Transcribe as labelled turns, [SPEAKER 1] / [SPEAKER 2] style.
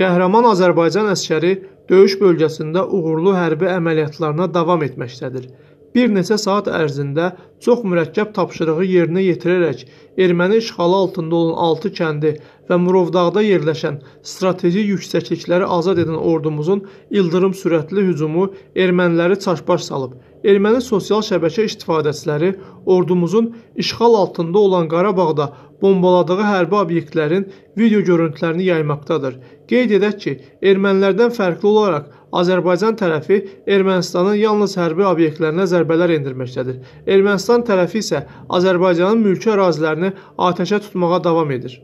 [SPEAKER 1] qəhrəman Azərbaycan əsgəri döyüş bölgəsində uğurlu hərbi əməliyyatlarına davam etməkdədir bir neçə saat ərzində çox mürəkkəb tapşırığı yerinə yetirərək erməni işğalı altında olan 6 kəndi və Murovdağda yerləşən strateji yüksəklikləri azad edən ordumuzun ildırım sürətli hücumu erməniləri çaşbaş salıb. Erməni sosial şəbəkə istifadəçiləri ordumuzun işğal altında olan Qarabağda bombaladığı hərbi obyektlərin video görüntülərini yaymaqdadır. Qeyd edək ki, ermənilərdən fərqli olaraq Azərbaycan tərəfi Ermənistanın yalnız hərbi obyektlərinə zərbələr endirməkdədir. Ermənistan tərəfi isə Azərbaycanın mülki ərazilərini atəşə tutmağa davam
[SPEAKER 2] edir.